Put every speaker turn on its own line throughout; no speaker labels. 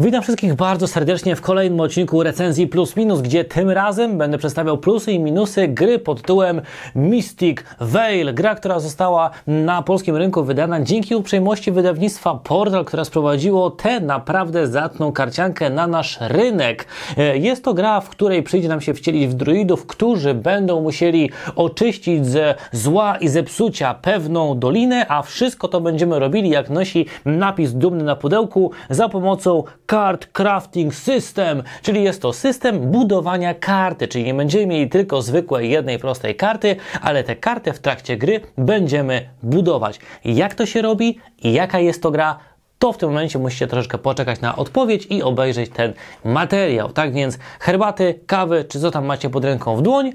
Witam wszystkich bardzo serdecznie w kolejnym odcinku recenzji Plus Minus, gdzie tym razem będę przedstawiał plusy i minusy gry pod tytułem Mystic Veil, gra, która została na polskim rynku wydana dzięki uprzejmości wydawnictwa Portal, które sprowadziło tę naprawdę zatną karciankę na nasz rynek. E, jest to gra, w której przyjdzie nam się wcielić w druidów, którzy będą musieli oczyścić ze zła i zepsucia pewną dolinę, a wszystko to będziemy robili, jak nosi napis dumny na pudełku, za pomocą Card Crafting System, czyli jest to system budowania karty, czyli nie będziemy mieli tylko zwykłej jednej prostej karty, ale tę kartę w trakcie gry będziemy budować. Jak to się robi i jaka jest to gra? to w tym momencie musicie troszeczkę poczekać na odpowiedź i obejrzeć ten materiał. Tak więc herbaty, kawy, czy co tam macie pod ręką w dłoń,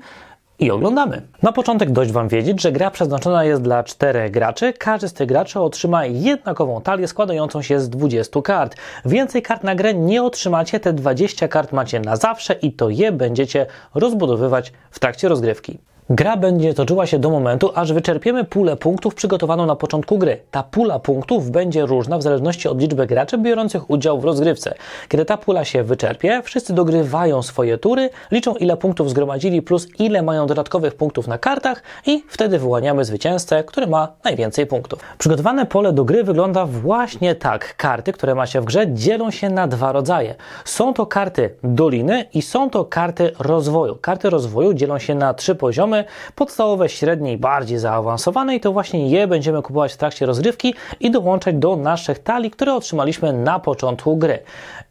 i oglądamy. Na początek dość Wam wiedzieć, że gra przeznaczona jest dla czterech graczy. Każdy z tych graczy otrzyma jednakową talię składającą się z 20 kart. Więcej kart na grę nie otrzymacie, te 20 kart macie na zawsze i to je będziecie rozbudowywać w trakcie rozgrywki. Gra będzie toczyła się do momentu, aż wyczerpiemy pulę punktów przygotowaną na początku gry. Ta pula punktów będzie różna w zależności od liczby graczy biorących udział w rozgrywce. Kiedy ta pula się wyczerpie, wszyscy dogrywają swoje tury, liczą ile punktów zgromadzili plus ile mają dodatkowych punktów na kartach i wtedy wyłaniamy zwycięzcę, który ma najwięcej punktów. Przygotowane pole do gry wygląda właśnie tak. Karty, które macie w grze, dzielą się na dwa rodzaje. Są to karty doliny i są to karty rozwoju. Karty rozwoju dzielą się na trzy poziomy poziomy podstawowe, średnie i bardziej zaawansowane i to właśnie je będziemy kupować w trakcie rozgrywki i dołączać do naszych talii, które otrzymaliśmy na początku gry.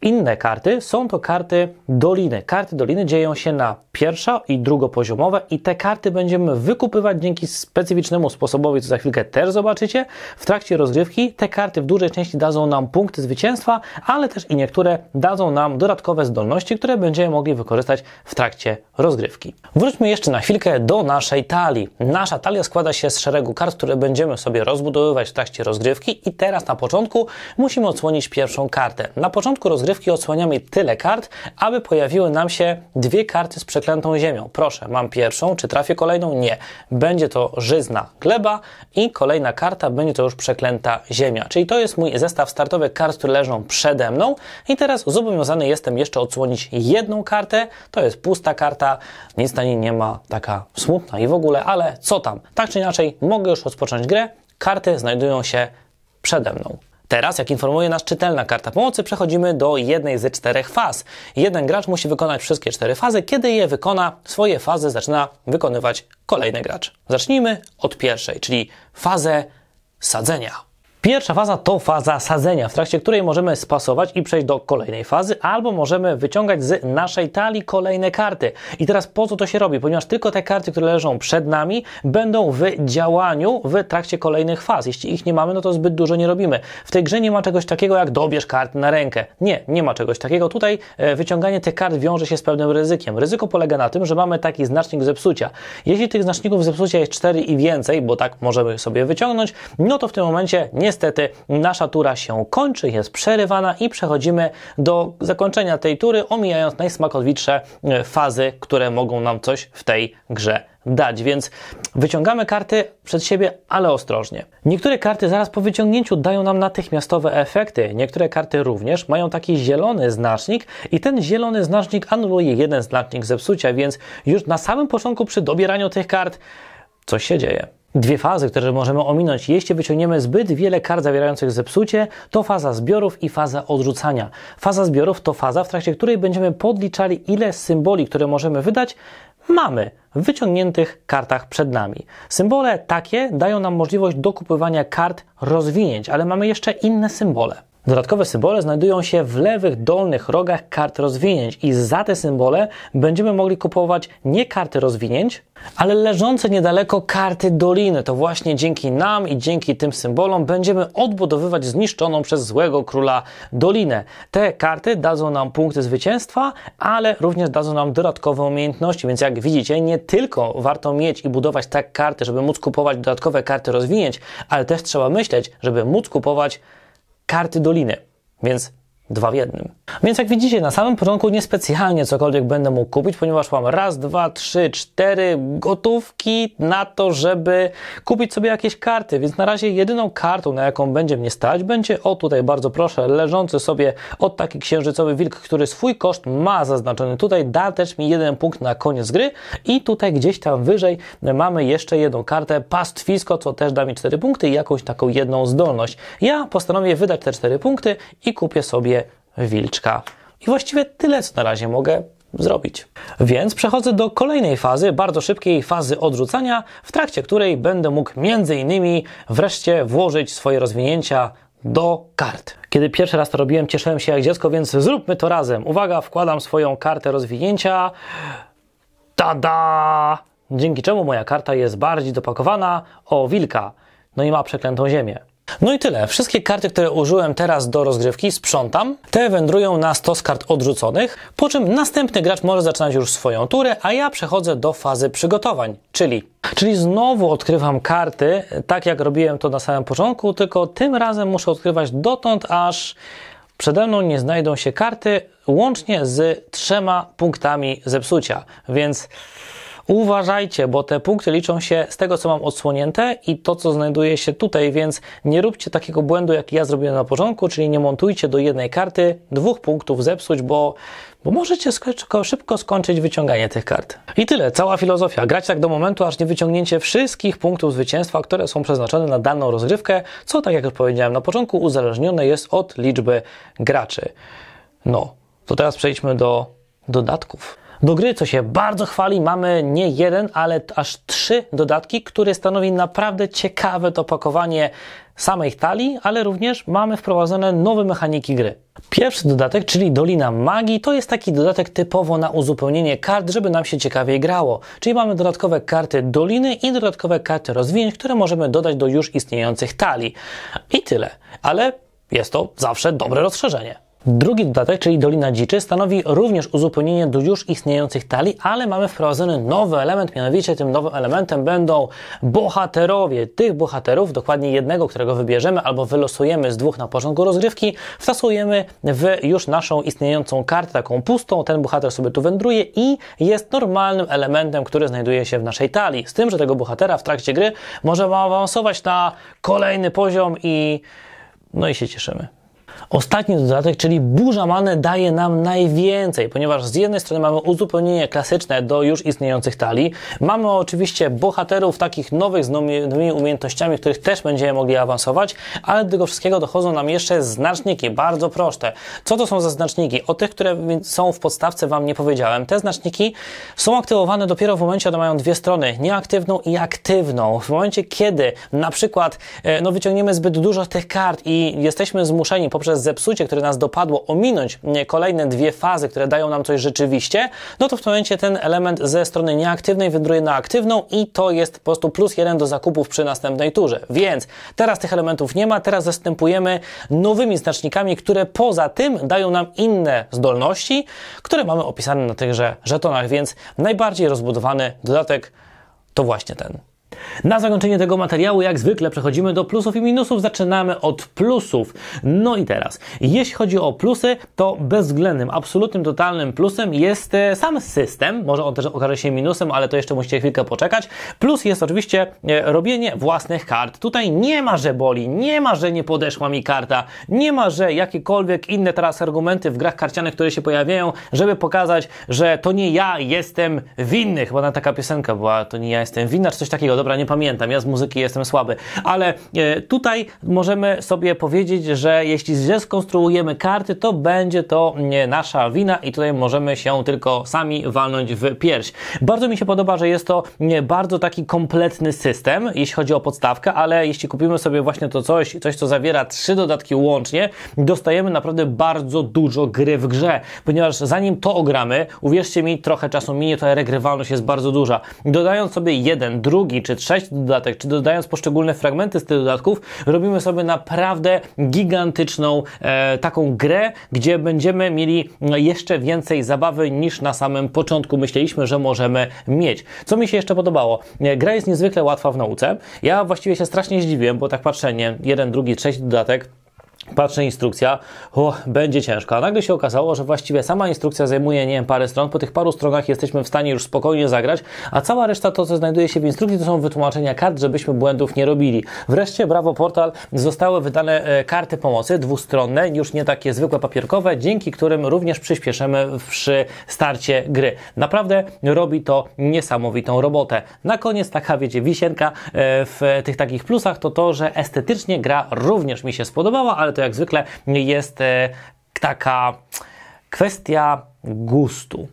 Inne karty są to karty doliny. Karty doliny dzieją się na pierwsza i drugopoziomowe i te karty będziemy wykupywać dzięki specyficznemu sposobowi, co za chwilkę też zobaczycie. W trakcie rozgrywki te karty w dużej części dadzą nam punkty zwycięstwa, ale też i niektóre dadzą nam dodatkowe zdolności, które będziemy mogli wykorzystać w trakcie rozgrywki. Wróćmy jeszcze na chwilkę do do naszej talii. Nasza talia składa się z szeregu kart, które będziemy sobie rozbudowywać w trakcie rozgrywki i teraz na początku musimy odsłonić pierwszą kartę. Na początku rozgrywki odsłaniamy tyle kart, aby pojawiły nam się dwie karty z przeklętą ziemią. Proszę, mam pierwszą, czy trafię kolejną? Nie. Będzie to żyzna gleba i kolejna karta będzie to już przeklęta ziemia. Czyli to jest mój zestaw startowy kart, które leżą przede mną i teraz zobowiązany jestem jeszcze odsłonić jedną kartę. To jest pusta karta, nic na niej nie ma, taka smutna no i w ogóle, ale co tam? Tak czy inaczej, mogę już rozpocząć grę. Karty znajdują się przede mną. Teraz, jak informuje nas czytelna karta pomocy, przechodzimy do jednej z czterech faz. Jeden gracz musi wykonać wszystkie cztery fazy. Kiedy je wykona, swoje fazy zaczyna wykonywać kolejny gracz. Zacznijmy od pierwszej, czyli fazę sadzenia. Pierwsza faza to faza sadzenia, w trakcie której możemy spasować i przejść do kolejnej fazy, albo możemy wyciągać z naszej talii kolejne karty. I teraz po co to się robi? Ponieważ tylko te karty, które leżą przed nami, będą w działaniu w trakcie kolejnych faz. Jeśli ich nie mamy, no to zbyt dużo nie robimy. W tej grze nie ma czegoś takiego jak dobierz kart na rękę. Nie, nie ma czegoś takiego. Tutaj e, wyciąganie tych kart wiąże się z pewnym ryzykiem. Ryzyko polega na tym, że mamy taki znacznik zepsucia. Jeśli tych znaczników zepsucia jest 4 i więcej, bo tak możemy sobie wyciągnąć, no to w tym momencie nie Niestety nasza tura się kończy, jest przerywana i przechodzimy do zakończenia tej tury, omijając najsmakowitsze e, fazy, które mogą nam coś w tej grze dać, więc wyciągamy karty przed siebie, ale ostrożnie. Niektóre karty zaraz po wyciągnięciu dają nam natychmiastowe efekty, niektóre karty również mają taki zielony znacznik i ten zielony znacznik anuluje jeden znacznik zepsucia, więc już na samym początku przy dobieraniu tych kart coś się dzieje dwie fazy, które możemy ominąć. Jeśli wyciągniemy zbyt wiele kart zawierających zepsucie, to faza zbiorów i faza odrzucania. Faza zbiorów to faza, w trakcie której będziemy podliczali, ile symboli, które możemy wydać, mamy w wyciągniętych kartach przed nami. Symbole takie dają nam możliwość dokupywania kart rozwinięć, ale mamy jeszcze inne symbole. Dodatkowe symbole znajdują się w lewych dolnych rogach kart rozwinięć i za te symbole będziemy mogli kupować nie karty rozwinięć, ale leżące niedaleko karty doliny. To właśnie dzięki nam i dzięki tym symbolom będziemy odbudowywać zniszczoną przez złego króla dolinę. Te karty dadzą nam punkty zwycięstwa, ale również dadzą nam dodatkowe umiejętności, więc jak widzicie, nie tylko warto mieć i budować tak karty, żeby móc kupować dodatkowe karty rozwinięć, ale też trzeba myśleć, żeby móc kupować karty doliny. Więc dwa w jednym. Więc jak widzicie, na samym początku niespecjalnie cokolwiek będę mógł kupić, ponieważ mam raz, dwa, trzy, cztery gotówki na to, żeby kupić sobie jakieś karty. Więc na razie jedyną kartą, na jaką będzie mnie stać, będzie, o tutaj bardzo proszę, leżący sobie od taki księżycowy wilk, który swój koszt ma zaznaczony tutaj, da też mi jeden punkt na koniec gry i tutaj gdzieś tam wyżej mamy jeszcze jedną kartę, pastwisko, co też da mi cztery punkty i jakąś taką jedną zdolność. Ja postanowię wydać te cztery punkty i kupię sobie wilczka. I właściwie tyle, co na razie mogę zrobić. Więc przechodzę do kolejnej fazy, bardzo szybkiej fazy odrzucania, w trakcie której będę mógł m.in. wreszcie włożyć swoje rozwinięcia do kart. Kiedy pierwszy raz to robiłem, cieszyłem się jak dziecko, więc zróbmy to razem. Uwaga, wkładam swoją kartę rozwinięcia. Tada! Dzięki czemu moja karta jest bardziej dopakowana o wilka, no i ma przeklętą ziemię. No i tyle. Wszystkie karty, które użyłem teraz do rozgrywki, sprzątam. Te wędrują na stos kart odrzuconych, po czym następny gracz może zaczynać już swoją turę, a ja przechodzę do fazy przygotowań, czyli Czyli znowu odkrywam karty, tak jak robiłem to na samym początku, tylko tym razem muszę odkrywać dotąd, aż przede mną nie znajdą się karty łącznie z trzema punktami zepsucia. Więc Uważajcie, bo te punkty liczą się z tego, co mam odsłonięte i to, co znajduje się tutaj, więc nie róbcie takiego błędu, jaki ja zrobiłem na początku, czyli nie montujcie do jednej karty dwóch punktów zepsuć, bo bo możecie szybko skończyć wyciąganie tych kart. I tyle, cała filozofia. Grać tak do momentu, aż nie wyciągnięcie wszystkich punktów zwycięstwa, które są przeznaczone na daną rozgrywkę, co, tak jak już powiedziałem na początku, uzależnione jest od liczby graczy. No, to teraz przejdźmy do dodatków. Do gry, co się bardzo chwali, mamy nie jeden, ale aż trzy dodatki, które stanowi naprawdę ciekawe dopakowanie samej talii, ale również mamy wprowadzone nowe mechaniki gry. Pierwszy dodatek, czyli Dolina Magii, to jest taki dodatek typowo na uzupełnienie kart, żeby nam się ciekawiej grało. Czyli mamy dodatkowe karty Doliny i dodatkowe karty rozwinięć, które możemy dodać do już istniejących talii. I tyle. Ale jest to zawsze dobre rozszerzenie. Drugi dodatek, czyli Dolina Dziczy, stanowi również uzupełnienie do już istniejących talii, ale mamy wprowadzony nowy element, mianowicie tym nowym elementem będą bohaterowie. Tych bohaterów, dokładnie jednego, którego wybierzemy albo wylosujemy z dwóch na początku rozgrywki, wtasujemy w już naszą istniejącą kartę, taką pustą. Ten bohater sobie tu wędruje i jest normalnym elementem, który znajduje się w naszej talii. Z tym, że tego bohatera w trakcie gry możemy awansować na kolejny poziom i no i się cieszymy. Ostatni dodatek, czyli burza daje nam najwięcej, ponieważ z jednej strony mamy uzupełnienie klasyczne do już istniejących talii, mamy oczywiście bohaterów takich nowych z nowymi umiejętnościami, których też będziemy mogli awansować, ale do tego wszystkiego dochodzą nam jeszcze znaczniki, bardzo proste. Co to są za znaczniki? O tych, które są w podstawce Wam nie powiedziałem. Te znaczniki są aktywowane dopiero w momencie, kiedy mają dwie strony, nieaktywną i aktywną. W momencie, kiedy na przykład e, no, wyciągniemy zbyt dużo tych kart i jesteśmy zmuszeni po poprzez zepsucie, które nas dopadło, ominąć kolejne dwie fazy, które dają nam coś rzeczywiście, no to w tym momencie ten element ze strony nieaktywnej wędruje na aktywną i to jest po prostu plus jeden do zakupów przy następnej turze. Więc teraz tych elementów nie ma, teraz zastępujemy nowymi znacznikami, które poza tym dają nam inne zdolności, które mamy opisane na tychże żetonach, więc najbardziej rozbudowany dodatek to właśnie ten. Na zakończenie tego materiału, jak zwykle, przechodzimy do plusów i minusów. Zaczynamy od plusów. No i teraz, jeśli chodzi o plusy, to bezwzględnym, absolutnym, totalnym plusem jest e, sam system. Może on też okaże się minusem, ale to jeszcze musicie chwilkę poczekać. Plus jest oczywiście e, robienie własnych kart. Tutaj nie ma, że boli, nie ma, że nie podeszła mi karta, nie ma, że jakiekolwiek inne teraz argumenty w grach karcianych, które się pojawiają, żeby pokazać, że to nie ja jestem winny. Chyba na taka piosenka była, to nie ja jestem winna, czy coś takiego dobra, nie pamiętam, ja z muzyki jestem słaby, ale e, tutaj możemy sobie powiedzieć, że jeśli źle skonstruujemy karty, to będzie to nasza wina i tutaj możemy się tylko sami walnąć w pierś. Bardzo mi się podoba, że jest to bardzo taki kompletny system, jeśli chodzi o podstawkę, ale jeśli kupimy sobie właśnie to coś, coś co zawiera trzy dodatki łącznie, dostajemy naprawdę bardzo dużo gry w grze, ponieważ zanim to ogramy, uwierzcie mi, trochę czasu minie, to regrywalność jest bardzo duża. Dodając sobie jeden, drugi czy 6 dodatek, czy dodając poszczególne fragmenty z tych dodatków, robimy sobie naprawdę gigantyczną e, taką grę, gdzie będziemy mieli no, jeszcze więcej zabawy niż na samym początku myśleliśmy, że możemy mieć. Co mi się jeszcze podobało? E, gra jest niezwykle łatwa w nauce. Ja właściwie się strasznie zdziwiłem, bo tak patrzę, nie, jeden, drugi, trzeci dodatek. Patrzę instrukcja, o, będzie ciężka. A nagle się okazało, że właściwie sama instrukcja zajmuje, nie wiem, parę stron. Po tych paru stronach jesteśmy w stanie już spokojnie zagrać, a cała reszta to, co znajduje się w instrukcji, to są wytłumaczenia kart, żebyśmy błędów nie robili. Wreszcie Bravo Portal zostały wydane e, karty pomocy dwustronne, już nie takie zwykłe papierkowe, dzięki którym również przyspieszymy przy starcie gry. Naprawdę robi to niesamowitą robotę. Na koniec taka, wiecie, wisienka e, w tych takich plusach to to, że estetycznie gra również mi się spodobała, ale to jak zwykle jest e, taka kwestia gustu.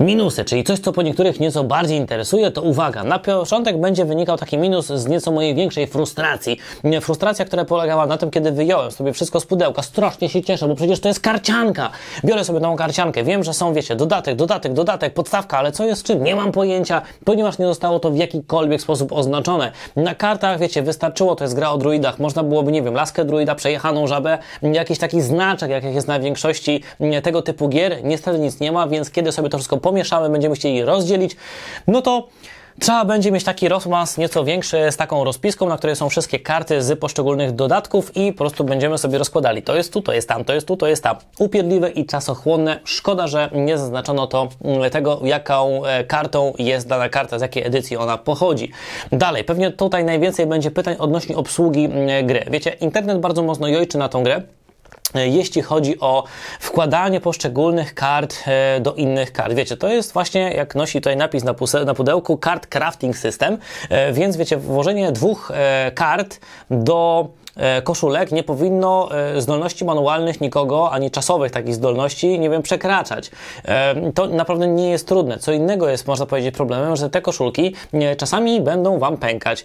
Minusy, czyli coś, co po niektórych nieco bardziej interesuje, to uwaga, na początek będzie wynikał taki minus z nieco mojej większej frustracji. Frustracja, która polegała na tym, kiedy wyjąłem sobie wszystko z pudełka, strasznie się cieszę, bo przecież to jest karcianka. Biorę sobie tą karciankę, wiem, że są, wiecie, dodatek, dodatek, dodatek, podstawka, ale co jest czym? Nie mam pojęcia, ponieważ nie zostało to w jakikolwiek sposób oznaczone. Na kartach, wiecie, wystarczyło, to jest gra o druidach, można byłoby, nie wiem, laskę druida, przejechaną żabę, jakiś taki znaczek, jak jest na większości tego typu gier. Niestety nic nie ma, więc kiedy sobie to wszystko pomieszamy, będziemy chcieli rozdzielić, no to Trzeba będzie mieć taki rozmaz nieco większy z taką rozpiską, na której są wszystkie karty z poszczególnych dodatków i po prostu będziemy sobie rozkładali. To jest tu, to jest tam, to jest tu, to jest tam. Upierdliwe i czasochłonne. Szkoda, że nie zaznaczono to mm, tego, jaką e, kartą jest dana karta, z jakiej edycji ona pochodzi. Dalej, pewnie tutaj najwięcej będzie pytań odnośnie obsługi mm, gry. Wiecie, internet bardzo mocno jojczy na tą grę. E, jeśli chodzi o wkładanie poszczególnych kart e, do innych kart. Wiecie, to jest właśnie, jak nosi tutaj napis na, pudełku, kart crafting system, e, więc wiecie, włożenie dwóch kart do E, koszulek nie powinno e, zdolności manualnych nikogo, ani czasowych takich zdolności, nie wiem, przekraczać. E, to naprawdę nie jest trudne. Co innego jest, można powiedzieć, problemem, że te koszulki czasami będą Wam pękać.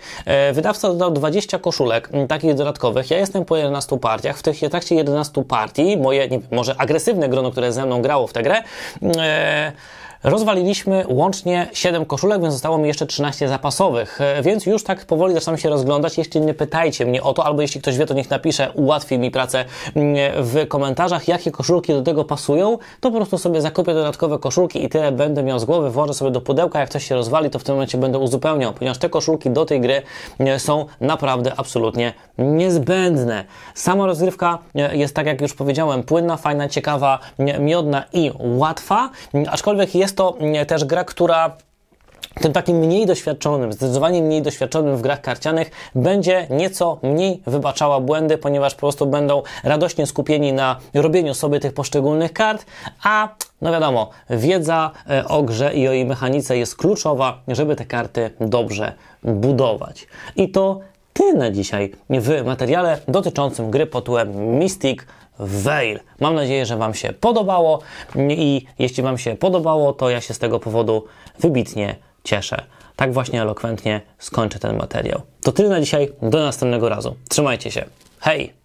Wydawca dodał 20 koszulek takich dodatkowych. Ja jestem po 11 partiach. W tych trakcie 11 partii moje, nie, może agresywne grono, które ze mną grało w tę grę, Rozwaliliśmy łącznie 7 koszulek, więc zostało mi jeszcze 13 zapasowych, e, więc już tak powoli zaczynam się rozglądać. Jeśli nie pytajcie mnie o to, albo jeśli ktoś wie, to niech napisze, ułatwi mi pracę mm, w komentarzach, jakie koszulki do tego pasują, to po prostu sobie zakupię dodatkowe koszulki i tyle będę miał z głowy, włożę sobie do pudełka, jak coś się rozwali, to w tym momencie będę uzupełniał, ponieważ te koszulki do tej gry e, są naprawdę absolutnie niezbędne. Sama rozgrywka e, jest, tak jak już powiedziałem, płynna, fajna, ciekawa, miodna i łatwa, aczkolwiek jest jest to mm, też gra, która tym takim mniej doświadczonym, zdecydowanie mniej doświadczonym w grach karcianych będzie nieco mniej wybaczała błędy, ponieważ po prostu będą radośnie skupieni na robieniu sobie tych poszczególnych kart, a no wiadomo, wiedza e, o grze i o jej mechanice jest kluczowa, żeby te karty dobrze budować. I to tyle dzisiaj w materiale dotyczącym gry pod tytułem Mystic Veil. Mam nadzieję, że Wam się podobało i jeśli Wam się podobało, to ja się z tego powodu wybitnie cieszę. Tak właśnie elokwentnie skończę ten materiał. To tyle na dzisiaj, do następnego razu. Trzymajcie się. Hej!